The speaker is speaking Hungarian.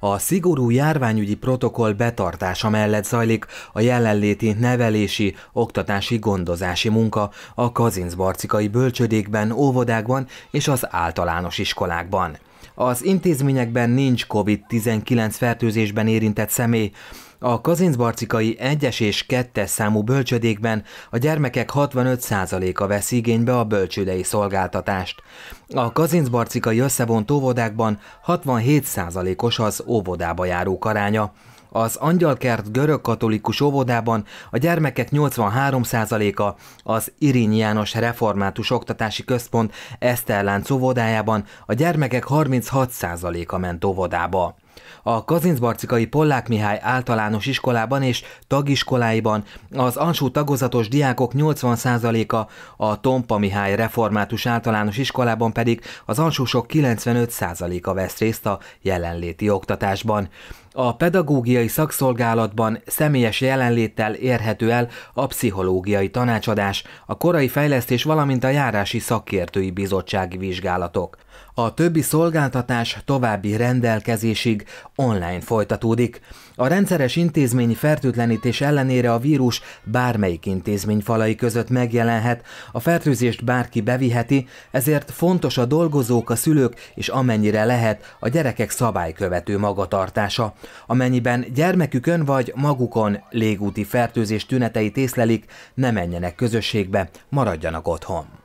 A szigorú járványügyi protokoll betartása mellett zajlik a jelenléti nevelési, oktatási, gondozási munka a kazincbarcikai bölcsödékben, óvodákban és az általános iskolákban. Az intézményekben nincs COVID-19 fertőzésben érintett személy, a kazincbarcikai 1-es és 2-es számú bölcsödékben a gyermekek 65%-a vesz igénybe a bölcsődei szolgáltatást. A kazincbarcikai összevont óvodákban 67%-os az óvodába járó aránya. Az angyalkert görögkatolikus óvodában a gyermekek 83%-a, az Irinyi János Református Oktatási Központ Eszterlánc óvodájában a gyermekek 36%-a ment óvodába. A Kazincbarcikai Pollák Mihály általános iskolában és tagiskoláiban az alsó tagozatos diákok 80%-a, a Tompa Mihály református általános iskolában pedig az alsósok 95%-a vesz részt a jelenléti oktatásban. A pedagógiai szakszolgálatban személyes jelenléttel érhető el a pszichológiai tanácsadás, a korai fejlesztés, valamint a járási szakértői bizottsági vizsgálatok. A többi szolgáltatás további rendelkezésig online folytatódik. A rendszeres intézményi fertőtlenítés ellenére a vírus bármelyik intézmény falai között megjelenhet, a fertőzést bárki beviheti, ezért fontos a dolgozók, a szülők és amennyire lehet a gyerekek szabálykövető magatartása. Amennyiben gyermekükön vagy magukon légúti fertőzés tüneteit észlelik, ne menjenek közösségbe, maradjanak otthon.